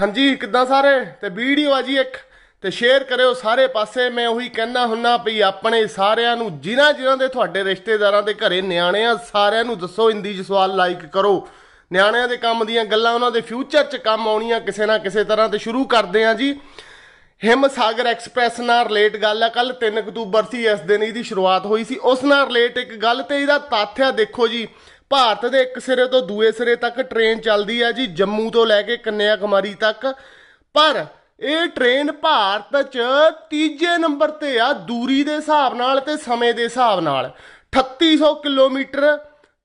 ਹਾਂਜੀ ਕਿਦਾਂ ਸਾਰੇ ਤੇ ਵੀਡੀਓ ਆ ਜੀ ਇੱਕ ਤੇ ਸ਼ੇਅਰ ਕਰਿਓ ਸਾਰੇ ਪਾਸੇ ਮੈਂ ਉਹੀ ਕਹਿਣਾ ਹੁੰਨਾ ਵੀ ਆਪਣੇ ਸਾਰਿਆਂ ਨੂੰ ਜਿਨ੍ਹਾਂ ਜਿਨ੍ਹਾਂ ਦੇ ਤੁਹਾਡੇ ਰਿਸ਼ਤੇਦਾਰਾਂ ਦੇ ਘਰੇ ਨਿਆਣੇ ਆ ਸਾਰਿਆਂ ਨੂੰ ਦੱਸੋ ਹਿੰਦੀ ਚ ਸਵਾਲ ਲਾਈਕ ਕਰੋ ਨਿਆਣਿਆਂ ਦੇ ਕੰਮ ਦੀਆਂ ਗੱਲਾਂ ਉਹਨਾਂ ਦੇ ਫਿਊਚਰ 'ਚ ਕੰਮ ਆਉਣੀਆਂ ਕਿਸੇ ਨਾ ਕਿਸੇ ਤਰ੍ਹਾਂ ਤੇ ਸ਼ੁਰੂ ਕਰਦੇ ਆ ਜੀ ਹਿਮ ਸਾਗਰ ਐਕਸਪ੍ਰੈਸ ਨਾਲ ਰਿਲੇਟ ਗੱਲ ਆ ਕੱਲ 3 ਅਕਤੂਬਰ ਸੀ ਇਸ ਦਿਨ ਇਹਦੀ ਸ਼ੁਰੂਆਤ ਹੋਈ ਸੀ ਉਸ ਨਾਲ ਰਿਲੇਟ ਇੱਕ ਗੱਲ ਤੇ ਇਹਦਾ ਤਾਥਿਆ ਦੇਖੋ ਜੀ ਭਾਰਤ ਦੇ ਇੱਕ ਸਿਰੇ ਤੋਂ ਦੂਏ ਸਿਰੇ ਤੱਕ ਟ੍ਰੇਨ ਚੱਲਦੀ ਹੈ ਜੀ ਜੰਮੂ ਤੋਂ ਲੈ ਕੇ ਕੰਨਿਆ ਕੁਮਾਰੀ ਤੱਕ ਪਰ ਇਹ ਟ੍ਰੇਨ ਭਾਰਤ 'ਚ ਤੀਜੇ ਨੰਬਰ ਤੇ ਆ ਦੂਰੀ ਦੇ ਹਿਸਾਬ ਨਾਲ ਤੇ ਸਮੇਂ ਦੇ ਹਿਸਾਬ ਨਾਲ 3800 ਕਿਲੋਮੀਟਰ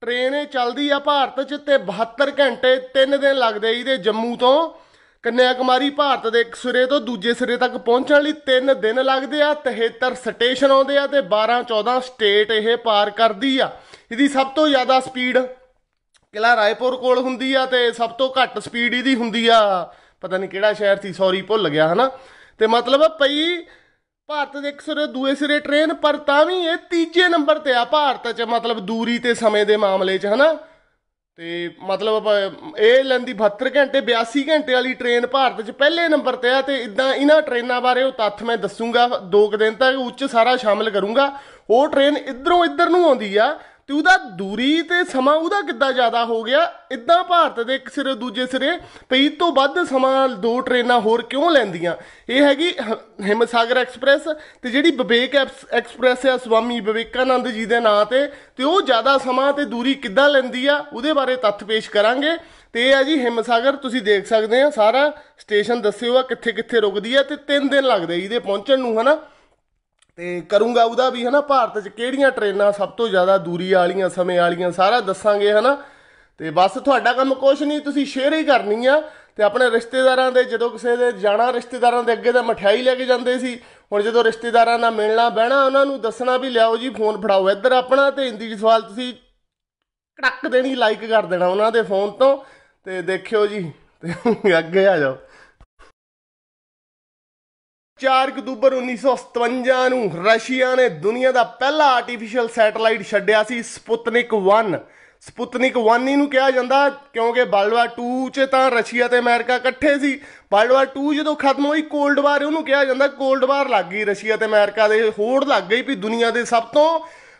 ਟ੍ਰੇਨ ਇਹ ਚੱਲਦੀ ਆ ਭਾਰਤ 'ਚ ਤੇ 72 ਘੰਟੇ 3 ਦਿਨ ਲੱਗਦੇ ਇਹਦੇ ਜੰਮੂ ਤੋਂ ਕੰਨਿਆ ਕੁਮਾਰੀ ਭਾਰਤ ਦੇ ਇੱਕ ਸਿਰੇ ਤੋਂ ਦੂਜੇ ਸਿਰੇ ਤੱਕ ਪਹੁੰਚਣ ਲਈ 3 ਦਿਨ ਲੱਗਦੇ ਆ 73 ਸਟੇਸ਼ਨ ਆਉਂਦੇ ਆ ਤੇ 12 14 ਸਟੇਟ ਇਹ ਪਾਰ ਕਰਦੀ ਆ ਇਹਦੀ ਸਭ ਤੋਂ ਜ਼ਿਆਦਾ ਸਪੀਡ ਕਿਲਾ ਰਾਏਪੁਰ ਕੋਲ ਹੁੰਦੀ ਆ ਤੇ ਸਭ ਤੋਂ ਘੱਟ ਸਪੀਡ ਇਹਦੀ ਹੁੰਦੀ ਆ ਪਤਾ ਨਹੀਂ ਕਿਹੜਾ ਸ਼ਹਿਰ ਸੀ ਸੌਰੀ ਭੁੱਲ ਗਿਆ ਹਨਾ ਤੇ ਮਤਲਬ ਪਈ ਭਾਰਤ ਦੇ ਇੱਕ ਸਿਰੇ ਦੂਏ ਸਿਰੇ ਟ੍ਰੇਨ ਪਰ ਤਾਂ ਵੀ ਇਹ ਤੀਜੇ ਨੰਬਰ ਤੇ ਆ ਭਾਰਤ 'ਚ ਮਤਲਬ ਦੂਰੀ ਤੇ ਸਮੇਂ ਦੇ ਮਾਮਲੇ 'ਚ ਹਨਾ ਤੇ ਮਤਲਬ ਇਹ ਲੈਂਦੀ 72 ਘੰਟੇ 82 ਘੰਟੇ ਵਾਲੀ ਟ੍ਰੇਨ ਭਾਰਤ 'ਚ ਪਹਿਲੇ ਨੰਬਰ ਤੇ ਆ ਤੇ ਇਦਾਂ ਇਹਨਾਂ ਟ੍ਰੇਨਾਂ ਬਾਰੇ ਉਹ ਤੱਥ ਮੈਂ ਦੱਸੂਗਾ ਦੋ ਕੁ ਦਿਨ ਤੱਕ ਉੱਚ ਸਾਰਾ ਸ਼ਾਮਿਲ ਕਰੂੰਗਾ ਉਹ ਟ੍ਰੇਨ ਇਧਰੋਂ ਇਧਰ ਨੂੰ ਆਉਂਦੀ ਆ ਤੇ ਉਹਦਾ ਦੂਰੀ ਤੇ ਸਮਾਂ ਉਹਦਾ ਕਿੱਦਾਂ ਜ਼ਿਆਦਾ ਹੋ ਗਿਆ ਇਦਾਂ ਭਾਰਤ ਦੇ ਇੱਕ ਸਿਰੇ ਦੂਜੇ ਸਿਰੇ ਪਈ ਤੋਂ ਵੱਧ ਸਮਾਂ ਦੋ ਟ੍ਰੇਨਾਂ ਹੋਰ ਕਿਉਂ ਲੈਂਦੀਆਂ ਇਹ ਹੈਗੀ ਹਿਮਸਾਗਰ ਐਕਸਪ੍ਰੈਸ ਤੇ ਜਿਹੜੀ ਵਿਵੇਕ ਐਕਸਪ੍ਰੈਸ ਹੈ ਸਵਾਮੀ ਵਿਵੇਕਾਨੰਦ ਜੀ ਦੇ ਨਾਂ ਤੇ ਤੇ ਉਹ ਜ਼ਿਆਦਾ ਸਮਾਂ ਤੇ ਦੂਰੀ ਕਿੱਦਾਂ ਲੈਂਦੀ ਆ ਉਹਦੇ ਬਾਰੇ ਤੱਥ ਪੇਸ਼ ਕਰਾਂਗੇ ਤੇ ਇਹ ਆ ਜੀ ਹਿਮਸਾਗਰ ਤੁਸੀਂ ਦੇਖ ਸਕਦੇ ਆ ਸਾਰਾ ਸਟੇਸ਼ਨ ਦੱਸਿਓ ਆ ਕਿੱਥੇ ਕਿੱਥੇ ਰੁਕਦੀ ਆ ਤੇ 3 ਦਿਨ ਲੱਗਦੇ ਇਹਦੇ ਪਹੁੰਚਣ ਨੂੰ ਹਨਾ ਤੇ ਕਰੂੰਗਾ ਉਹਦਾ ਵੀ ਹਨਾ ਭਾਰਤ 'ਚ ਕਿਹੜੀਆਂ ਟ੍ਰੇਨਾਂ ਸਭ ਤੋਂ ਜ਼ਿਆਦਾ ਦੂਰੀ ਵਾਲੀਆਂ ਸਮੇਂ ਵਾਲੀਆਂ ਸਾਰਾ ਦੱਸਾਂਗੇ ਹਨਾ ਤੇ ਬਸ ਤੁਹਾਡਾ ਕੰਮ ਕੁਛ ਨਹੀਂ ਤੁਸੀਂ ਸ਼ੇਅਰ ਹੀ ਕਰਨੀ ਆ ਤੇ ਆਪਣੇ ਰਿਸ਼ਤੇਦਾਰਾਂ ਦੇ ਜਦੋਂ ਕਿਸੇ ਦੇ ਜਾਣਾ ਰਿਸ਼ਤੇਦਾਰਾਂ ਦੇ ਅੱਗੇ ਤਾਂ ਮਠਿਆਈ ਲੈ ਕੇ ਜਾਂਦੇ ਸੀ ਹੁਣ ਜਦੋਂ ਰਿਸ਼ਤੇਦਾਰਾਂ ਨਾਲ ਮਿਲਣਾ ਬਹਿਣਾ ਉਹਨਾਂ ਨੂੰ ਦੱਸਣਾ ਵੀ ਲਿਆਓ ਜੀ ਫੋਨ ਫੜਾਓ ਇੱਧਰ ਆਪਣਾ ਤੇ ਹਿੰਦੀ 'ਚ ਸਵਾਲ ਤੁਸੀਂ ਕੜੱਕ ਦੇਣੀ ਲਾਈਕ ਕਰ ਦੇਣਾ ਉਹਨਾਂ ਦੇ ਫੋਨ ਤੋਂ ਤੇ ਦੇਖਿਓ ਜੀ ਤੇ ਅੱਗੇ ਆ ਜਾਓ 4 ਅਕਤੂਬਰ 1957 ਨੂੰ ਰਸ਼ੀਆ ਨੇ ਦੁਨੀਆ ਦਾ ਪਹਿਲਾ ਆਰਟੀਫੀਸ਼ੀਅਲ ਸੈਟੇਲਾਈਟ ਛੱਡਿਆ ਸੀ ਸਪੁਤਨਿਕ 1 ਸਪੁਤਨਿਕ 1 ਨੂੰ ਕਿਹਾ ਜਾਂਦਾ ਕਿਉਂਕਿ ਵਰਲਡ ਵਾਰ 2 ਚ ਤਾਂ ਰਸ਼ੀਆ ਤੇ ਅਮਰੀਕਾ ਇਕੱਠੇ ਸੀ ਵਰਲਡ ਵਾਰ 2 ਜਦੋਂ ਖਤਮ ਹੋਈ ਕੋਲਡ ਵਾਰ ਉਹਨੂੰ ਕਿਹਾ ਜਾਂਦਾ ਕੋਲਡ ਵਾਰ ਲੱਗ ਗਈ ਰਸ਼ੀਆ ਤੇ ਅਮਰੀਕਾ ਦੇ ਹੋੜ ਲੱਗ ਗਈ ਵੀ ਦੁਨੀਆ ਦੇ ਸਭ ਤੋਂ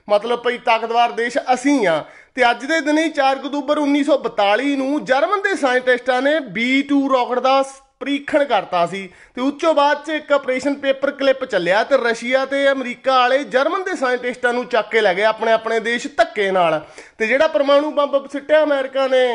ਮਤਲਬ ਭਈ ਤਾਕਤਵਰ ਦੇਸ਼ ਅਸੀਂ ਆ ਤੇ ਅੱਜ ਦੇ ਦਿਨ ਹੀ 4 ਅਕਤੂਬਰ 1942 ਨੂੰ ਜਰਮਨ ਦੇ ਸਾਇੰਟਿਸਟਾਂ ਨੇ B2 ਰਾਕਟ ਦਾ ਪ੍ਰੀਖਣ ਕਰਤਾ ਸੀ ਤੇ ਉੱਚੋ ਬਾਅਦ 'ਚ ਇੱਕ ਆਪਰੇਸ਼ਨ ਪੇਪਰ ਕਲਿੱਪ ਚੱਲਿਆ ਤੇ ਰਸ਼ੀਆ ਤੇ ਅਮਰੀਕਾ ਵਾਲੇ ਜਰਮਨ ਦੇ ਸਾਇੰਟਿਸਟਾਂ ਨੂੰ ਚੱਕ ਕੇ ਲੈ ਗਏ ਆਪਣੇ ਆਪਣੇ ਦੇਸ਼ ਧੱਕੇ ਨਾਲ ਤੇ ਜਿਹੜਾ ਪਰਮਾਣੂ ਬੰਬ ਸਿੱਟਿਆ ਅਮਰੀਕਾ ਨੇ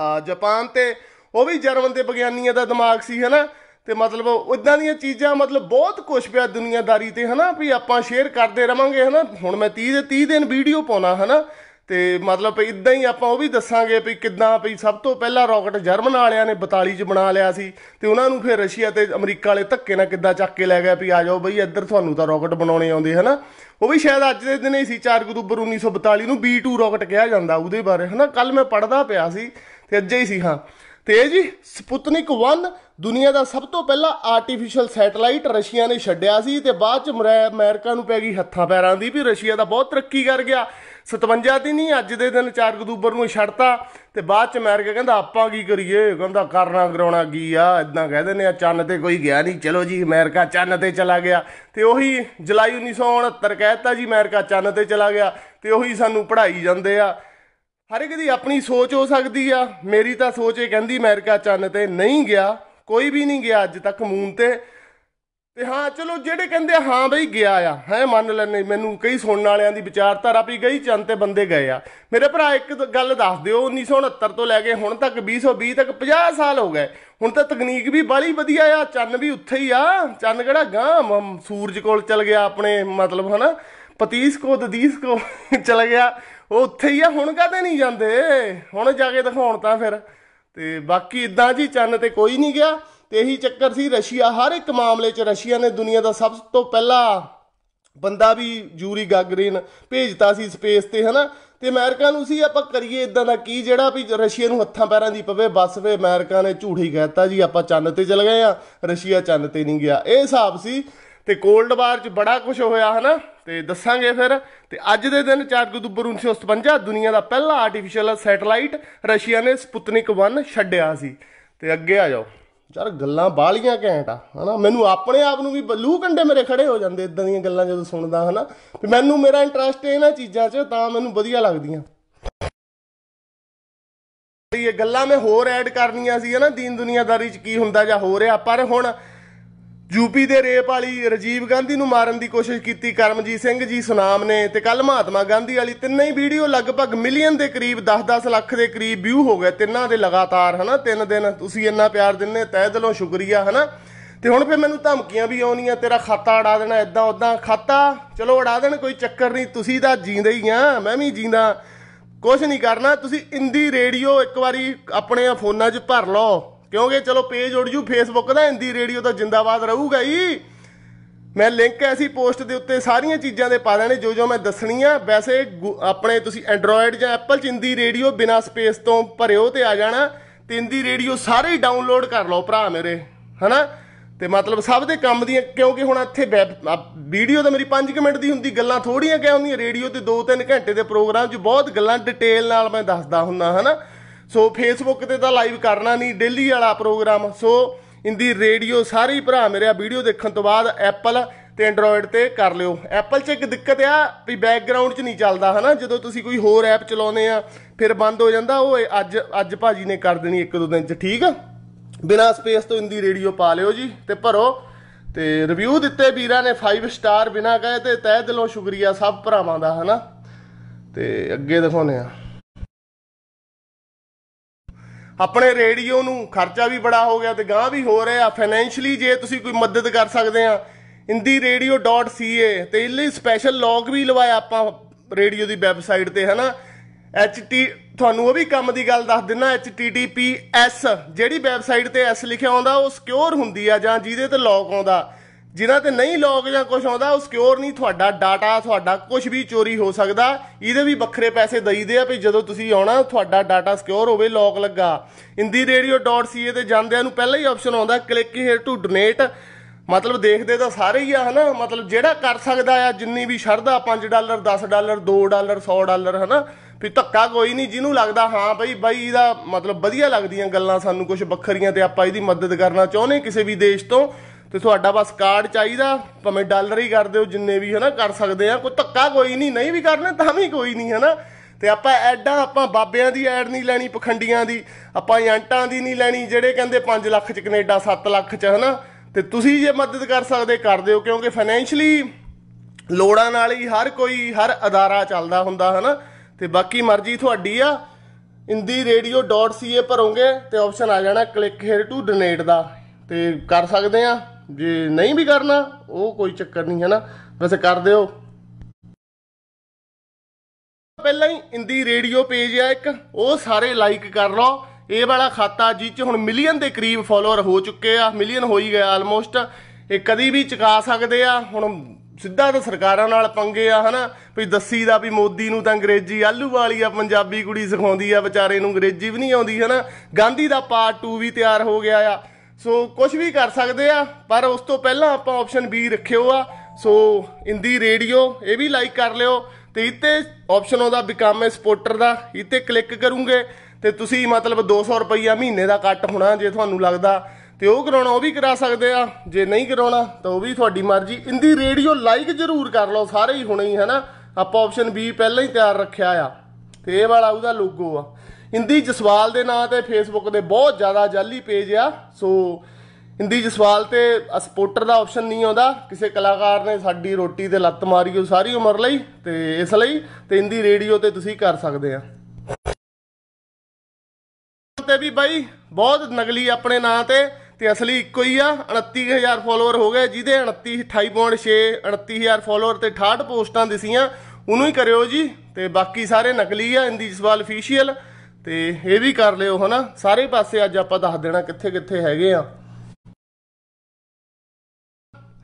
ਆ ਜਾਪਾਨ ਤੇ ਉਹ ਵੀ ਜਰਮਨ ਦੇ ਵਿਗਿਆਨੀਆਂ ਦਾ ਦਿਮਾਗ ਸੀ ਹਨਾ ਤੇ ਮਤਲਬ ਇਦਾਂ ਦੀਆਂ ਚੀਜ਼ਾਂ ਮਤਲਬ ਬਹੁਤ ਕੁਝ ਪਿਆ ਦੁਨੀਆਦਾਰੀ ਤੇ ਹਨਾ ਵੀ ਆਪਾਂ ਸ਼ੇਅਰ ਕਰਦੇ ਰਵਾਂਗੇ ਹਨਾ ਹੁਣ ਮੈਂ 30 ਦੇ 30 ਦਿਨ ਵੀਡੀਓ ਪਾਉਣਾ ਹਨਾ ਤੇ ਮਤਲਬ ਵੀ ਇਦਾਂ ਹੀ ਆਪਾਂ ਉਹ ਵੀ ਦੱਸਾਂਗੇ ਵੀ ਕਿੱਦਾਂ ਵੀ ਸਭ ਤੋਂ ਪਹਿਲਾਂ ਰਾਕਟ ਜਰਮਨ ਵਾਲਿਆਂ ਨੇ 42 ਚ ਬਣਾ ਲਿਆ ਸੀ ਤੇ ਉਹਨਾਂ ਨੂੰ ਫਿਰ ਰਸ਼ੀਆ ਤੇ ਅਮਰੀਕਾ ਵਾਲੇ ਧੱਕੇ ਨਾਲ ਕਿੱਦਾਂ ਚੱਕ ਕੇ ਲੈ ਗਏ ਵੀ ਆ ਜਾਓ ਬਈ ਇੱਧਰ ਤੁਹਾਨੂੰ ਤਾਂ ਰਾਕਟ ਬਣਾਉਣੇ ਆਉਂਦੇ ਹਨਾ ਉਹ ਵੀ ਸ਼ਾਇਦ ਅੱਜ ਦੇ ਦਿਨ ਹੀ ਸੀ 4 ਅਕਤੂਬਰ 1942 ਨੂੰ B2 ਰਾਕਟ ਕਿਹਾ ਜਾਂਦਾ ਉਹਦੇ ਬਾਰੇ ਹਨਾ ਕੱਲ ਮੈਂ ਪੜਦਾ ਪਿਆ ਸੀ ਤੇ ਅੱਜ ਹੀ ਸੀ ਹਾਂ ਤੇ ਜੀ ਸਪੁਤਨਿਕ 1 ਦੁਨੀਆ ਦਾ ਸਭ ਤੋਂ ਪਹਿਲਾ ਆਰਟੀਫੀਸ਼ੀਅਲ ਸੈਟੇਲਾਈਟ ਰਸ਼ੀਆ ਨੇ ਛੱਡਿਆ ਸੀ ਤੇ ਬਾਅਦ ਚ ਅਮਰੀਕਾ ਨੂੰ ਪੈ ਗਈ ਹੱਥਾਂ ਪੈਰਾਂ ਦੀ ਵੀ ਰਸ਼ੀਆ ਦਾ ਬਹੁਤ ਤਰੱਕੀ ਕਰ ਗਿਆ 57 ਦੀ ਨਹੀਂ ਅੱਜ ਦੇ ਦਿਨ 4 ਅਕਤੂਬਰ ਨੂੰ ਛੱਡਤਾ ਤੇ ਬਾਅਦ ਚ ਅਮਰੀਕਾ ਕਹਿੰਦਾ ਆਪਾਂ ਕੀ ਕਰੀਏ ਕਹਿੰਦਾ ਕਰਨਾ ਕਰਾਉਣਾ ਕੀ ਆ ਇਦਾਂ ਕਹਿੰਦੇ ਨੇ ਚੰਨ ਤੇ ਕੋਈ ਗਿਆ ਨਹੀਂ ਚਲੋ ਜੀ ਅਮਰੀਕਾ ਚੰਨ ਤੇ ਚਲਾ ਗਿਆ ਤੇ ਉਹੀ ਜੁਲਾਈ 1969 ਕਹਿਤਾ ਜੀ ਅਮਰੀਕਾ ਚੰਨ ਤੇ ਚਲਾ ਗਿਆ ਤੇ ਉਹੀ ਸਾਨੂੰ ਪੜ੍ਹਾਈ ਜਾਂਦੇ ਆ ਹਰ ਇੱਕ ਦੀ ਆਪਣੀ ਸੋਚ ਹੋ ਸਕਦੀ ਆ ਮੇਰੀ ਤਾਂ ਸੋਚ ਇਹ ਕਹਿੰਦੀ ਅਮਰੀਕਾ ਚੰਨ ਤੇ ਨਹੀਂ ਗਿਆ ਕੋਈ ਵੀ ਨਹੀਂ ਗਿਆ ਅੱਜ ਤੱਕ ਮੂਨ ਤੇ ਤੇ ਹਾਂ ਚਲੋ ਜਿਹੜੇ ਕਹਿੰਦੇ ਹਾਂ ਬਈ ਗਿਆ ਆ ਹੈ ਮੰਨ ਲੈਨੇ ਮੈਨੂੰ ਕਈ ਸੁਣਨ ਵਾਲਿਆਂ ਦੀ ਵਿਚਾਰਧਾਰਾ ਵੀ ਗਈ ਚੰਨ ਤੇ ਬੰਦੇ ਗਏ ਆ ਮੇਰੇ ਭਰਾ ਇੱਕ ਗੱਲ ਦੱਸ ਦਿਓ 1969 ਤੋਂ ਲੈ ਕੇ ਹੁਣ ਤੱਕ 2020 ਤੱਕ 50 ਸਾਲ ਹੋ ਗਏ ਹੁਣ ਤਾਂ ਤਕਨੀਕ ਵੀ ਬਾਲੀ ਵਧੀਆ ਆ ਚੰਨ ਵੀ ਉੱਥੇ ਹੀ ਆ ਚੰਨ ਕਿਹੜਾ ਗਾਂ ਸੂਰਜ ਕੋਲ ਚਲ ਗਿਆ ਆਪਣੇ ਮਤਲਬ ਹਨਾ ਪਤੀਸ ਕੋ ਦਦੀਸ ਕੋ ਚਲ ਗਿਆ ਉੱਥੇ ਹੀ ਆ ਹੁਣ ਕਾਹਦੇ ਨਹੀਂ ਜਾਂਦੇ ਹੁਣ ਜਾ ਕੇ ਦਿਖਾਉਣ ਤਾਂ ਫਿਰ ਤੇ ਬਾਕੀ ਇਦਾਂ ਜੀ ਚੰਨ ਤੇ ਕੋਈ ਨਹੀਂ ਗਿਆ ਤੇ ਇਹੀ ਚੱਕਰ ਸੀ ਰਸ਼ੀਆ ਹਰ ਇੱਕ ਮਾਮਲੇ 'ਚ ਰਸ਼ੀਆ ਨੇ ਦੁਨੀਆ ਦਾ ਸਭ ਤੋਂ ਪਹਿਲਾ ਬੰਦਾ ਵੀ ਜੂਰੀ ਗਾਗਰੀਨ ਭੇਜਤਾ ਸੀ ਸਪੇਸ ਤੇ ਹਨਾ ਤੇ ਅਮਰੀਕਾ ਨੂੰ ਸੀ ਆਪਾਂ ਕਰੀਏ ਇਦਾਂ ਦਾ ਕੀ ਜਿਹੜਾ ਵੀ ਰਸ਼ੀਆ ਨੂੰ ਹੱਥਾਂ ਪੈਰਾਂ ਦੀ ਪਵੇ ਬਸ ਵੇ ਅਮਰੀਕਾ ਨੇ ਝੂਠ ਹੀ ਕਹਿਤਾ ਜੀ ਆਪਾਂ ਚੰਨ ਤੇ ਚਲ ਗਏ ਆ ਰਸ਼ੀਆ ਚੰਨ ਤੇ ਨਹੀਂ ਗਿਆ ਇਹ ਹਿਸਾਬ ਸੀ ਤੇ ਕੋਲਡ ਵਾਰ 'ਚ ਬੜਾ ਕੁਝ ਹੋਇਆ ਹਨਾ ਤੇ ਦੱਸਾਂਗੇ ਫਿਰ ਤੇ ਅੱਜ ਦੇ ਦਿਨ 4 ਅਕਤੂਬਰ 1957 ਦੁਨੀਆ ਦਾ ਪਹਿਲਾ ਆਰਟੀਫੀਸ਼ੀਅਲ ਸੈਟੇਲਾਈਟ ਰਸ਼ੀਆ ਨੇ ਸਪੁਤਨਿਕ 1 ਛੱਡਿਆ ਸੀ ਤੇ ਅੱਗੇ ਆ ਜਾਓ ਯਾਰ ਗੱਲਾਂ ਬਾਲੀਆਂ ਘੈਂਟ ਆ ਹਨਾ ਮੈਨੂੰ ਆਪਣੇ ਆਪ ਨੂੰ ਵੀ ਬਲੂ ਕੰਡੇ ਮੇਰੇ ਖੜੇ ਹੋ ਜਾਂਦੇ ਇਦਾਂ ਦੀਆਂ ਗੱਲਾਂ ਜਦੋਂ ਸੁਣਦਾ ਹਨਾ ਤੇ ਮੈਨੂੰ ਮੇਰਾ ਇੰਟਰਸਟ ਇਹਨਾਂ ਚੀਜ਼ਾਂ 'ਚ ਤਾਂ ਮੈਨੂੰ ਵਧੀਆ ਲੱਗਦੀਆਂ ਇਹ ਗੱਲਾਂ ਮੈਂ ਹੋਰ ਐਡ ਕਰਨੀਆਂ ਸੀ ਹਨਾ ਦੀਨ ਦੁਨੀਆਦਾਰੀ 'ਚ ਕੀ ਹੁੰਦਾ ਜਾਂ ਹੋ ਰਿਹਾ ਪਰ ਹੁਣ ਯੂਪੀ ਦੇ ਰੇਪ ਵਾਲੀ ਰਜੀਵ ਗਾਂਧੀ ਨੂੰ ਮਾਰਨ ਦੀ ਕੋਸ਼ਿਸ਼ ਕੀਤੀ ਕਰਮਜੀਤ ਸਿੰਘ ਜੀ ਸੁਨਾਮ ਨੇ ਤੇ ਕੱਲ ਮਹਾਤਮਾ ਗਾਂਧੀ ਵਾਲੀ ਤਿੰਨੇ ਹੀ ਵੀਡੀਓ ਲਗਭਗ ਮਿਲੀਅਨ ਦੇ ਕਰੀਬ 10-10 ਲੱਖ ਦੇ ਕਰੀਬ ਵਿਊ ਹੋ ਗਏ ਤਿੰਨਾਂ ਦੇ ਲਗਾਤਾਰ ਹਨਾ ਤਿੰਨ ਦਿਨ ਤੁਸੀਂ ਇੰਨਾ ਪਿਆਰ ਦਿੰਨੇ ਤਹਿ ਦਿਲੋਂ ਸ਼ੁਕਰੀਆ ਹਨਾ ਤੇ ਹੁਣ ਫੇ ਮੈਨੂੰ ਧਮਕੀਆਂ ਵੀ ਆਉਣੀਆਂ ਤੇਰਾ ਖਾਤਾ ਅੜਾ ਦੇਣਾ ਇਦਾਂ ਉਦਾਂ ਖਾਤਾ ਚਲੋ ਅੜਾ ਦੇਣ ਕੋਈ ਚੱਕਰ ਨਹੀਂ ਤੁਸੀਂ ਤਾਂ ਜੀਂਦੇ ਹੀ ਆ ਮੈਂ ਵੀ ਜੀਂਦਾ ਕੁਝ ਨਹੀਂ ਕਰਨਾ ਤੁਸੀਂ ਇੰਦੀ ਰੇਡੀਓ ਇੱਕ ਵਾਰੀ ਆਪਣੇ ਫੋਨਾਂ 'ਚ ਭਰ ਲਓ ਕਿਉਂਕਿ ਚਲੋ ਪੇਜ ਉੜ ਜੂ ਫੇਸਬੁੱਕ ਦਾ ਹਿੰਦੀ ਰੇਡੀਓ ਦਾ ਜਿੰਦਾਬਾਦ ਰਹੂਗਾ ਹੀ ਮੈਂ ਲਿੰਕ ਐਸੀ ਪੋਸਟ ਦੇ ਉੱਤੇ ਸਾਰੀਆਂ ਚੀਜ਼ਾਂ ਦੇ ਪਾ ਦੇਣੇ ਜੋ ਜੋ ਮੈਂ ਦੱਸਣੀਆਂ ਵੈਸੇ ਆਪਣੇ ਤੁਸੀਂ ਐਂਡਰੋਇਡ ਜਾਂ ਐਪਲ ਚ ਹਿੰਦੀ ਰੇਡੀਓ ਬਿਨਾ ਸਪੇਸ ਤੋਂ ਭਰਿਓ ਤੇ ਆ ਜਾਣਾ ਤੇ ਹਿੰਦੀ ਰੇਡੀਓ ਸਾਰੇ ਹੀ ਡਾਊਨਲੋਡ ਕਰ ਲਓ ਭਰਾ ਮੇਰੇ ਹਨਾ ਤੇ ਮਤਲਬ ਸਭ ਦੇ ਕੰਮ ਦੀਆਂ ਕਿਉਂਕਿ ਹੁਣ ਇੱਥੇ ਵੀਡੀਓ ਤਾਂ ਮੇਰੀ 5 ਮਿੰਟ ਦੀ ਹੁੰਦੀ ਗੱਲਾਂ ਥੋੜੀਆਂ ਕਹਿ ਹੁੰਦੀਆਂ ਰੇਡੀਓ ਤੇ 2-3 ਘੰਟੇ ਦੇ ਪ੍ਰੋਗਰਾਮ 'ਚ ਬਹੁਤ ਗੱਲਾਂ ਡਿਟੇਲ ਨਾਲ ਮੈਂ ਦੱਸਦਾ ਹੁੰਨਾ ਹਨਾ ਸੋ ਫੇਸਬੁੱਕ ਤੇ ਤਾਂ ਲਾਈਵ ਕਰਨਾ ਨਹੀਂ ਡੇਲੀ ਵਾਲਾ ਪ੍ਰੋਗਰਾਮ ਸੋ ਇੰਦੀ ਰੇਡੀਓ ਸਾਰੇ ਭਰਾ ਮੇਰੇ ਆ ਵੀਡੀਓ ਦੇਖਣ ਤੋਂ ਬਾਅਦ ਐਪਲ ਤੇ ਐਂਡਰੋਇਡ ਤੇ ਕਰ ਲਿਓ ਐਪਲ 'ਚ ਇੱਕ ਦਿੱਕਤ ਆ ਵੀ ਬੈਕਗ੍ਰਾਉਂਡ 'ਚ ਨਹੀਂ ਚੱਲਦਾ ਹਨਾ ਜਦੋਂ ਤੁਸੀਂ ਕੋਈ ਹੋਰ ਐਪ ਚਲਾਉਂਦੇ ਆ ਫਿਰ ਬੰਦ ਹੋ ਜਾਂਦਾ ਉਹ ਅੱਜ ਅੱਜ ਭਾਜੀ ਨੇ ਕਰ ਦੇਣੀ ਇੱਕ ਦੋ ਦਿਨ 'ਚ ਠੀਕ ਆ ਬਿਨਾ ਸਪੇਸ ਤੋਂ ਇੰਦੀ ਰੇਡੀਓ ਪਾ ਲਿਓ ਜੀ ਤੇ ਭਰੋ ਤੇ ਰਿਵਿਊ ਦਿੱਤੇ ਵੀਰਾਂ ਨੇ 5 ਸਟਾਰ ਬਿਨਾ ਕਹੇ ਤੇ ਤਹਿ ਦਿਲੋਂ ਸ਼ੁਕਰੀਆ ਸਭ ਭਰਾਵਾਂ ਦਾ ਹਨਾ ਤੇ ਅੱਗੇ ਦਿਖਾਉਨੇ ਆ ਆਪਣੇ ਰੇਡੀਓ ਨੂੰ ਖਰਚਾ ਵੀ ਬੜਾ ਹੋ ਗਿਆ ਤੇ ਗਾਂ ਵੀ ਹੋ ਰਿਹਾ ਫਾਈਨੈਂਸ਼ਲੀ ਜੇ ਤੁਸੀਂ ਕੋਈ ਮਦਦ ਕਰ ਸਕਦੇ ਆ indireadio.ca ਤੇ ਇਸ ਲਈ ਸਪੈਸ਼ਲ ਲੌਗ ਵੀ ਲਵਾਇਆ ਆਪਾਂ ਰੇਡੀਓ ਦੀ ਵੈਬਸਾਈਟ ਤੇ ਹਨਾ ht ਤੁਹਾਨੂੰ ਉਹ ਵੀ ਕੰਮ ਦੀ ਗੱਲ ਦੱਸ ਦਿੰਨਾ https ਜਿਹੜੀ ਵੈਬਸਾਈਟ ਤੇ s ਲਿਖਿਆ ਆਉਂਦਾ ਉਹ ਸਿਕਿਉਰ ਹੁੰਦੀ ਆ ਜਾਂ ਜਿਹਦੇ ਤੇ ਲੌਗ ਆਉਂਦਾ ਜਿਨ੍ਹਾਂ ਤੇ ਨਹੀਂ ਲੌਗ ਜਾਂ ਕੁਝ ਆਉਂਦਾ ਉਹ ਸਿਕਿਉਰ ਨਹੀਂ ਤੁਹਾਡਾ ਡਾਟਾ ਤੁਹਾਡਾ ਕੁਝ ਵੀ ਚੋਰੀ ਹੋ ਸਕਦਾ ਇਹਦੇ ਵੀ ਵੱਖਰੇ ਪੈਸੇ ਦਈਦੇ ਆ ਵੀ ਜਦੋਂ ਤੁਸੀਂ ਆਉਣਾ ਤੁਹਾਡਾ ਡਾਟਾ ਸਿਕਿਉਰ ਹੋਵੇ ਲੌਕ ਲੱਗਾ indireadio.ca ਤੇ ਜਾਂਦਿਆਂ ਨੂੰ ਪਹਿਲਾ ਹੀ ਆਪਸ਼ਨ ਆਉਂਦਾ ਕਲਿੱਕ ਹੇਅਰ ਟੂ ਡੋਨੇਟ ਮਤਲਬ ਦੇਖਦੇ ਤਾਂ ਸਾਰੇ ਹੀ ਆ ਹਨਾ ਮਤਲਬ ਜਿਹੜਾ ਕਰ ਸਕਦਾ ਆ ਜਿੰਨੀ ਵੀ ਸ਼ਰਧਾ 5 ਡਾਲਰ 10 ਡਾਲਰ 2 ਡਾਲਰ 100 ਡਾਲਰ ਹਨਾ ਵੀ ਧੱਕਾ ਕੋਈ ਨਹੀਂ ਜਿਹਨੂੰ ਲੱਗਦਾ ਹਾਂ ਭਾਈ ਬਈ ਇਹਦਾ ਮਤਲਬ ਵਧੀਆ ਲੱਗਦੀਆਂ ਗੱਲਾਂ ਸਾਨੂੰ ਕੁਝ ਵੱਖਰੀਆਂ ਤੇ ਆਪਾਂ ਇਹਦੀ ਮਦਦ ਕਰਨਾ ਚਾਹੁੰਦੇ ਕਿਸੇ ਵੀ ਦੇਸ਼ ਤੋਂ ਤੇ ਤੁਹਾਡਾ ਬਸ ਕਾਰਡ ਚਾਹੀਦਾ ਭਾਵੇਂ ਡਾਲਰ ਹੀ ਕਰ ਦਿਓ ਜਿੰਨੇ ਵੀ ਹਨਾ ਕਰ ਸਕਦੇ ਆ ਕੋਈ ਧੱਕਾ ਕੋਈ ਨਹੀਂ ਨਹੀਂ ਵੀ ਕਰਨਾ ਤਾਂ ਵੀ ਕੋਈ ਨਹੀਂ ਹਨਾ ਤੇ ਆਪਾਂ ਐਡਾ ਆਪਾਂ ਬਾਬਿਆਂ ਦੀ ਐਡ ਨਹੀਂ ਲੈਣੀ ਪਖੰਡੀਆਂ ਦੀ ਆਪਾਂ ਏਜੰਟਾਂ ਦੀ ਨਹੀਂ ਲੈਣੀ ਜਿਹੜੇ ਕਹਿੰਦੇ 5 ਲੱਖ ਚ ਕੈਨੇਡਾ 7 ਲੱਖ ਚ ਹਨਾ ਤੇ ਤੁਸੀਂ ਜੇ ਮਦਦ ਕਰ ਸਕਦੇ ਕਰ ਦਿਓ ਕਿਉਂਕਿ ਫਾਈਨੈਂਸ਼ਲੀ ਲੋੜਾਂ ਨਾਲ ਹੀ ਹਰ ਕੋਈ ਹਰ ਅਦਾਰਾ ਚੱਲਦਾ ਹੁੰਦਾ ਹਨਾ ਤੇ ਬਾਕੀ ਮਰਜ਼ੀ ਤੁਹਾਡੀ ਆ indiradio.ca ਭਰੋਗੇ ਤੇ ਆਪਸ਼ਨ ਆ ਜਾਣਾ ਕਲਿੱਕ ਹੇਅਰ ਟੂ ਡੋਨੇਟ ਦਾ ਤੇ ਕਰ ਸਕਦੇ ਆ ਜੇ ਨਹੀਂ ਵੀ ਕਰਨਾ ਉਹ ਕੋਈ ਚੱਕਰ ਨਹੀਂ ਹੈ ਨਾ ਵੈਸੇ ਕਰ ਦਿਓ ਪਹਿਲਾਂ ਹੀ ਇੰਦੀ ਰੇਡੀਓ ਪੇਜ ਆ ਇੱਕ ਉਹ ਸਾਰੇ ਲਾਈਕ ਕਰ ਲਓ ਇਹ ਵਾਲਾ ਖਾਤਾ ਜਿੱਚ 'ਚ ਹੁਣ ਮਿਲੀਅਨ ਦੇ ਕਰੀਬ ਫਾਲੋਅਰ ਹੋ ਚੁੱਕੇ ਆ ਮਿਲੀਅਨ ਹੋ ਹੀ ਗਿਆ ਆਲਮੋਸਟ ਇਹ ਕਦੀ ਵੀ ਚੁਕਾ ਸਕਦੇ ਆ ਹੁਣ ਸਿੱਧਾ ਤਾਂ ਸਰਕਾਰਾਂ ਨਾਲ ਪੰਗੇ ਆ ਹਨਾ ਵੀ ਦੱਸੀ ਦਾ ਵੀ ਮੋਦੀ ਨੂੰ ਤਾਂ ਅੰਗਰੇਜ਼ੀ ਆਲੂ ਵਾਲੀ ਆ ਪੰਜਾਬੀ ਕੁੜੀ ਸਿਖਾਉਂਦੀ ਆ ਵਿਚਾਰੇ ਨੂੰ ਅੰਗਰੇਜ਼ੀ ਵੀ ਨਹੀਂ ਆਉਂਦੀ ਹਨਾ ਗਾਂਧੀ ਦਾ ਪਾਰਟ 2 ਵੀ ਤਿਆਰ ਹੋ ਗਿਆ ਆ ਸੋ ਕੁਝ ਵੀ ਕਰ ਸਕਦੇ ਆ ਪਰ ਉਸ ਤੋਂ ਪਹਿਲਾਂ ਆਪਾਂ ਆਪਸ਼ਨ ਬੀ ਰੱਖਿਓ ਆ ਸੋ ਇੰਦੀ ਰੇਡੀਓ ਇਹ ਵੀ ਲਾਈਕ ਕਰ ਲਿਓ ਤੇ ਇੱਥੇ ਆਪਸ਼ਨ ਉਹਦਾ ਬਿਕਮ ਐ ਸਪੋਰਟਰ ਦਾ ਇੱਥੇ ਕਲਿੱਕ ਕਰੋਗੇ ਤੇ ਤੁਸੀਂ ਮਤਲਬ 200 ਰੁਪਈਆ ਮਹੀਨੇ ਦਾ ਕੱਟ ਹੋਣਾ ਜੇ ਤੁਹਾਨੂੰ ਲੱਗਦਾ ਤੇ ਉਹ ਕਰਾਉਣਾ ਉਹ ਵੀ ਕਰਾ ਸਕਦੇ ਆ ਜੇ ਨਹੀਂ ਕਰਾਉਣਾ ਤਾਂ ਉਹ ਵੀ ਤੁਹਾਡੀ ਮਰਜ਼ੀ ਇੰਦੀ ਰੇਡੀਓ ਲਾਈਕ ਜ਼ਰੂਰ ਕਰ ਲਓ ਸਾਰੇ ਹੀ ਹੁਣੇ ਹੀ ਹਨਾ ਆਪਾਂ ਆਪਸ਼ਨ ਬੀ ਪਹਿਲਾਂ ਹੀ ਤਿਆਰ ਰੱਖਿਆ ਆ ਤੇ ਇਹ ਵਾਲਾ ਉਹਦਾ ਲੋਗੋ ਆ ਹਿੰਦੀ ਜਸਵਾਲ ਦੇ ਨਾਂ ਤੇ ਫੇਸਬੁੱਕ ਦੇ ਬਹੁਤ ਜ਼ਿਆਦਾ ਜਾਲੀ ਪੇਜ ਆ ਸੋ ਹਿੰਦੀ ਜਸਵਾਲ ਤੇ ਸਪੋਰਟਰ ਦਾ ਆਪਸ਼ਨ ਨਹੀਂ ਆਉਂਦਾ ਕਿਸੇ ਕਲਾਕਾਰ ਨੇ ਸਾਡੀ ਰੋਟੀ ਤੇ ਲੱਤ ਮਾਰੀ ਉਹ ਸਾਰੀ ਉਮਰ ਲਈ ਤੇ ਇਸ ਲਈ ਤੇ ਹਿੰਦੀ ਰੇਡੀਓ ਤੇ ਤੁਸੀਂ ਕਰ ਸਕਦੇ ਆ ਤੇ ਵੀ ਬਾਈ ਬਹੁਤ ਨਕਲੀ ਆਪਣੇ ਨਾਂ ਤੇ ਤੇ ਅਸਲੀ ਇੱਕੋ ਹੀ ਆ 29000 ਫਾਲੋਅਰ ਹੋ ਗਏ ਜਿਹਦੇ 29 28.6 29000 ਫਾਲੋਅਰ ਤੇ 68 ਪੋਸਟਾਂ ਦਿਸੀਆਂ ਉਹਨੂੰ ਹੀ ਕਰਿਓ ਜੀ ਤੇ ਬਾਕੀ ਸਾਰੇ ਨਕਲੀ ਆ ਇੰਦੀ ਜਸਵਾਲ ਅਫੀਸ਼ੀਅਲ ਤੇ ਇਹ ਵੀ ਕਰ ਲਿਓ ਹਨਾ ਸਾਰੇ ਪਾਸੇ ਅੱਜ ਆਪਾਂ ਦੱਸ ਦੇਣਾ ਕਿੱਥੇ ਕਿੱਥੇ ਹੈਗੇ ਆ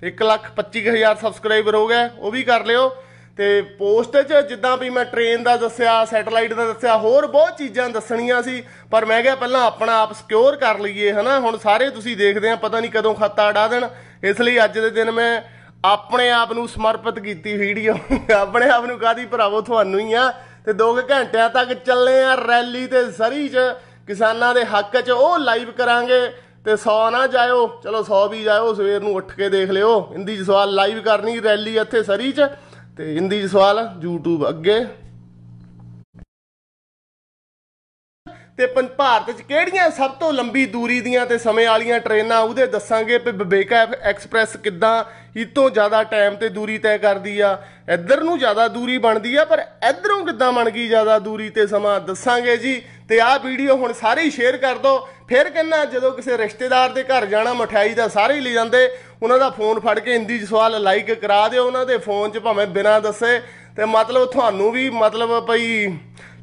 125000 ਸਬਸਕ੍ਰਾਈਬਰ ਹੋ ਗਿਆ ਉਹ ਵੀ ਕਰ ਲਿਓ ਤੇ ਪੋਸਟ 'ਚ ਜਿੱਦਾਂ ਵੀ ਮੈਂ ਟ੍ਰੇਨ ਦਾ ਦੱਸਿਆ ਸੈਟਲਾਈਟ ਦਾ ਦੱਸਿਆ ਹੋਰ ਬਹੁਤ ਚੀਜ਼ਾਂ ਦੱਸਣੀਆਂ ਸੀ ਪਰ ਮੈਂ ਕਿਹਾ ਪਹਿਲਾਂ ਆਪਣਾ ਆਪ ਸਿਕਿਉਰ ਕਰ ਲਈਏ ਹਨਾ ਹੁਣ ਸਾਰੇ ਤੁਸੀਂ ਦੇਖਦੇ ਆ ਪਤਾ ਨਹੀਂ ਕਦੋਂ ਖਾਤਾ ਅੜਾ ਦੇਣ ਇਸ ਲਈ ਅੱਜ ਦੇ ਦਿਨ ਮੈਂ ਆਪਣੇ ਆਪ ਨੂੰ ਸਮਰਪਿਤ ਕੀਤੀ ਵੀਡੀਓ ਆਪਣੇ ਆਪ ਨੂੰ ਕਾਦੀ ਭਰਾਵੋ ਤੁਹਾਨੂੰ ਹੀ ਆ ਤੇ 2 ਘੰਟਿਆਂ ਤੱਕ ਚੱਲੇ ਆ ਰੈਲੀ ਤੇ ਸਰੀ 'ਚ ਕਿਸਾਨਾਂ ਦੇ ਹੱਕ 'ਚ ਉਹ ਲਾਈਵ ਕਰਾਂਗੇ ਤੇ 100 ਨਾ ਜਾਇਓ ਚਲੋ 100 ਵੀ ਜਾਇਓ ਸਵੇਰ ਨੂੰ ਉੱਠ ਕੇ ਦੇਖ ਲਿਓ ਹਿੰਦੀ 'ਚ ਸਵਾਲ ਲਾਈਵ ਕਰਨੀ ਰੈਲੀ ਇੱਥੇ ਸਰੀ 'ਚ ਤੇ ਹਿੰਦੀ 'ਚ ਸਵਾਲ YouTube ਅੱਗੇ ਤੇ ਭਾਰਤ 'ਚ ਕਿਹੜੀਆਂ ਸਭ ਤੋਂ ਲੰਬੀ ਦੂਰੀ ਦੀਆਂ ਤੇ ਸਮੇਂ ਵਾਲੀਆਂ ਟ੍ਰੇਨਾਂ ਉਹਦੇ ਦੱਸਾਂਗੇ ਕਿ ਵਿਵੇਕਾ ਐਕਸਪ੍ਰੈਸ ਕਿੱਦਾਂ ਇਤੋਂ ਜ਼ਿਆਦਾ ਟਾਈਮ ਤੇ ਦੂਰੀ ਤੈਅ ਕਰਦੀ ਆ ਇੱਧਰ ਨੂੰ ਜ਼ਿਆਦਾ ਦੂਰੀ ਬਣਦੀ ਆ ਪਰ ਇੱਧਰੋਂ ਕਿੱਦਾਂ ਬਣ ਗਈ ਜ਼ਿਆਦਾ ਦੂਰੀ ਤੇ ਸਮਾਂ ਦੱਸਾਂਗੇ ਜੀ ਤੇ ਆਹ ਵੀਡੀਓ ਹੁਣ ਸਾਰੇ ਹੀ ਸ਼ੇਅਰ ਕਰ ਦਿਓ ਫਿਰ ਕਹਿੰਨਾ ਜਦੋਂ ਕਿਸੇ ਰਿਸ਼ਤੇਦਾਰ ਦੇ ਘਰ ਜਾਣਾ ਮਠਾਈ ਦਾ ਸਾਰੇ ਹੀ ਲੈ ਜਾਂਦੇ ਉਹਨਾਂ ਦਾ ਫੋਨ ਫੜ ਕੇ ਹਿੰਦੀ ਚ ਸਵਾਲ ਲਾਈਕ ਕਰਾ ਦਿਓ ਉਹਨਾਂ ਦੇ ਫੋਨ 'ਚ ਭਾਵੇਂ ਬਿਨਾਂ ਦੱਸੇ ਤੇ ਮਤਲਬ ਤੁਹਾਨੂੰ ਵੀ ਮਤਲਬ ਭਈ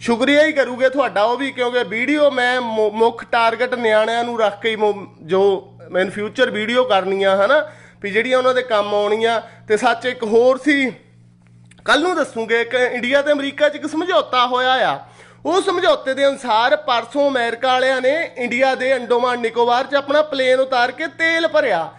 ਸ਼ੁਕਰੀਆ ਹੀ ਕਰੂਗੇ ਤੁਹਾਡਾ ਉਹ ਵੀ ਕਿਉਂਕਿ ਵੀਡੀਓ ਮੈਂ ਮੁੱਖ ਟਾਰਗੇਟ ਨਿਆਣਿਆਂ ਨੂੰ ਰੱਖ ਕੇ ਜੋ ਮੈਂ ਫਿਊਚਰ ਵੀਡੀਓ ਕਰਨੀਆਂ ਹਨਾ ਵੀ ਜਿਹੜੀਆਂ ਉਹਨਾਂ ਦੇ ਕੰਮ ਆਉਣੀਆਂ ਤੇ ਸੱਚ ਇੱਕ ਹੋਰ ਸੀ ਕੱਲ ਨੂੰ ਦੱਸੂਗੇ ਇੱਕ ਇੰਡੀਆ ਤੇ ਅਮਰੀਕਾ 'ਚ ਇੱਕ ਸਮਝੌਤਾ ਹੋਇਆ ਆ ਉਹ ਸਮਝੌਤੇ ਦੇ ਅਨੁਸਾਰ ਪਰਸੋਂ ਅਮਰੀਕਾ ਵਾਲਿਆਂ ਨੇ ਇੰਡੀਆ ਦੇ ਅੰਡੋਮਾਨ ਨਿਕੋਬਾਰ 'ਚ ਆਪਣਾ ਪਲੇਨ ਉਤਾਰ ਕੇ ਤੇਲ ਭਰਿਆ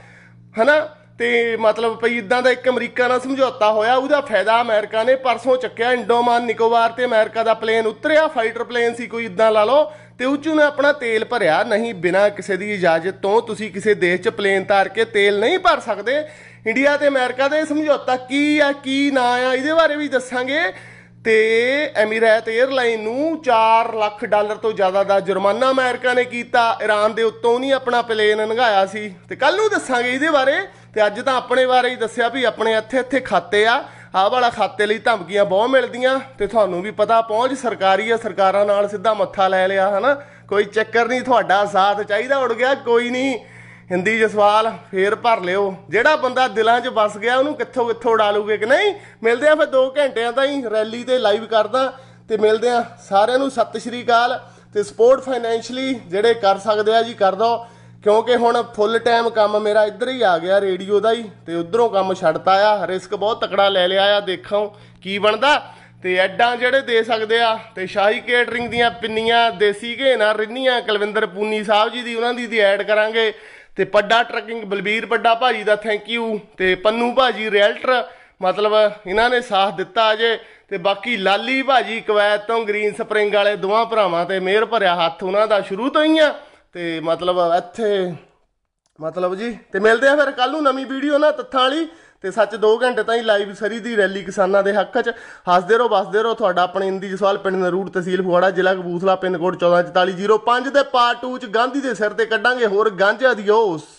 ਹਨਾ ਤੇ ਮਤਲਬ ਭਈ ਇਦਾਂ ਦਾ ਇੱਕ ਅਮਰੀਕਾ ਨਾਲ ਸਮਝੌਤਾ ਹੋਇਆ ਉਹਦਾ ਫਾਇਦਾ ਅਮਰੀਕਾ ਨੇ ਪਰਸੋਂ ਚੱਕਿਆ ਇੰਡੋਮਾਨ ਨਿਕੋਬਾਰ ਤੇ ਅਮਰੀਕਾ ਦਾ ਪਲੇਨ ਉਤਰਿਆ ਫਾਈਟਰ ਪਲੇਨ ਸੀ ਕੋਈ ਇਦਾਂ ਲਾ ਲਓ ਤੇ ਉੱਚ ਨੇ ਆਪਣਾ ਤੇਲ ਭਰਿਆ ਨਹੀਂ ਬਿਨਾ ਕਿਸੇ ਦੀ ਇਜਾਜ਼ਤ ਤੋਂ ਤੁਸੀਂ ਕਿਸੇ ਦੇਸ਼ 'ਚ ਪਲੇਨ ਤਾਰ ਕੇ ਤੇਲ ਨਹੀਂ ਭਰ ਸਕਦੇ ਇੰਡੀਆ ਤੇ ਅਮਰੀਕਾ ਦਾ ਇਹ ਸਮਝੌਤਾ ਕੀ ਆ ਕੀ ਨਾ ਆ ਇਹਦੇ ਬਾਰੇ ਵੀ ਦੱਸਾਂਗੇ ਤੇ ਐਮੀਰੇਟ 에ਅਰਲਾਈਨ ਨੂੰ 4 ਲੱਖ ਡਾਲਰ ਤੋਂ ਜ਼ਿਆਦਾ ਦਾ ਜੁਰਮਾਨਾ ਅਮਰੀਕਾ ਨੇ ਕੀਤਾ ਈਰਾਨ ਦੇ ਉੱਤੋਂ ਨਹੀਂ ਆਪਣਾ ਪਲੇਨ ਲੰਘਾਇਆ ਸੀ ਤੇ ਕੱਲ ਨੂੰ ਦੱਸਾਂਗੇ ਇਹਦੇ ਬਾਰੇ ਤੇ ਅੱਜ ਤਾਂ ਆਪਣੇ ਬਾਰੇ ਹੀ ਦੱਸਿਆ ਵੀ ਆਪਣੇ ਇੱਥੇ ਇੱਥੇ ਖਾਤੇ ਆ ਆਹ ਵਾਲਾ ਖਾਤੇ ਲਈ ਧਮਕੀਆਂ ਬਹੁਤ ਮਿਲਦੀਆਂ ਤੇ ਤੁਹਾਨੂੰ ਵੀ ਪਤਾ ਪਹੁੰਚ ਸਰਕਾਰੀ ਆ ਸਰਕਾਰਾਂ ਨਾਲ ਸਿੱਧਾ ਮੱਥਾ ਲੈ ਲਿਆ ਹਨਾ ਕੋਈ ਚੱਕਰ ਨਹੀਂ ਤੁਹਾਡਾ ਸਾਥ ਚਾਹੀਦਾ ਉੜ ਗਿਆ ਕੋਈ ਨਹੀਂ ਹਿੰਦੀ ਸਵਾਲ ਫੇਰ ਭਰ ਲਿਓ ਜਿਹੜਾ ਬੰਦਾ ਦਿਲਾਂ 'ਚ ਵਸ ਗਿਆ ਉਹਨੂੰ ਕਿੱਥੋਂ ਕਿੱਥੋਂ ਉਡਾ ਲੂਗੇ ਕਿ ਨਹੀਂ ਮਿਲਦੇ ਆ ਫਿਰ 2 ਘੰਟਿਆਂ ਤਾਈਂ ਹੀ ਰੈਲੀ ਤੇ ਲਾਈਵ ਕਰਦਾ ਤੇ ਮਿਲਦੇ ਆ ਸਾਰਿਆਂ ਨੂੰ ਸਤਿ ਸ਼੍ਰੀ ਅਕਾਲ ਤੇ ਸਪੋਰਟ ਫਾਈਨੈਂਸ਼ਲੀ ਜਿਹੜੇ ਕਰ ਸਕਦੇ ਆ ਜੀ ਕਰ ਦੋ ਕਿਉਂਕਿ ਹੁਣ ਫੁੱਲ ਟਾਈਮ ਕੰਮ ਮੇਰਾ ਇੱਧਰ ਹੀ ਆ ਗਿਆ ਰੇਡੀਓ ਦਾ ਹੀ ਤੇ ਉਧਰੋਂ ਕੰਮ ਛੱਡਤਾ ਆ ਰਿਸਕ ਬਹੁਤ ਤਕੜਾ ਲੈ ਲਿਆ ਆ ਦੇਖਾਂ ਕੀ ਬਣਦਾ ਤੇ ਐਡਾਂ ਜਿਹੜੇ ਦੇ ਸਕਦੇ ਆ ਤੇ ਸ਼ਾਹੀ ਕੇਟਰਿੰਗ ਦੀਆਂ ਪਿੰਨੀਆਂ ਦੇਸੀ ਘੇ ਨਾਲ ਰਿੰਨੀਆਂ ਕਲਵਿੰਦਰ ਪੂਨੀ ਸਾਹਿਬ ਜੀ ਦੀ ਉਹਨਾਂ ਦੀ ਦੀ ਐਡ ਕਰਾਂਗੇ ਤੇ ਪੱਡਾ ਟਰਕਿੰਗ ਬਲਬੀਰ ਪੱਡਾ ਭਾਜੀ ਦਾ ਥੈਂਕ ਯੂ ਤੇ ਪੰਨੂ ਭਾਜੀ ਰੀਅਲਟਰ ਮਤਲਬ ਇਹਨਾਂ ਨੇ ਸਾਥ ਦਿੱਤਾ ਅਜੇ ਤੇ ਬਾਕੀ ਲਾਲੀ ਭਾਜੀ ਕਵੈਤ ਤੋਂ ਗ੍ਰੀਨ ਸਪ੍ਰਿੰਗ ਵਾਲੇ ਦੋਵਾਂ ਭਰਾਵਾਂ ਤੇ ਮਿਹਰ ਭਰਿਆ ਹੱਥ ਉਹਨਾਂ ਦਾ ਸ਼ੁਰੂ ਤੋਂ ਹੀ ਆ ਤੇ ਮਤਲਬ ਇੱਥੇ ਮਤਲਬ ਜੀ ਤੇ ਮਿਲਦੇ ਆ ਫਿਰ ਕੱਲ ਨੂੰ ਨਵੀਂ ਵੀਡੀਓ ਨਾਲ ਤੱਥਾਂ ਵਾਲੀ ਤੇ ਸੱਚ 2 ਘੰਟੇ ਤਾਈਂ ਲਾਈਵ ਸਰੀ ਦੀ ਰੈਲੀ ਕਿਸਾਨਾਂ ਦੇ ਹੱਕ 'ਚ ਹੱਸਦੇ ਰਹੋ ਵਸਦੇ ਰਹੋ ਤੁਹਾਡਾ ਆਪਣੇ ਇੰਦੀ ਜਸਵਾਲ ਪਿੰਡ ਨਰੂੜ ਤਹਿਸੀਲ ਫੁਆੜਾ ਜ਼ਿਲ੍ਹਾ ਕਬੂਥਲਾ ਪਿੰਨ ਕੋਡ 1444005 ਦੇ ਪਾਰਟ 2 'ਚ ਗਾਂਧੀ ਦੇ ਸਿਰ ਤੇ ਕੱਢਾਂਗੇ ਹੋਰ ਗਾਂਝਾ ਦੀ ਉਸ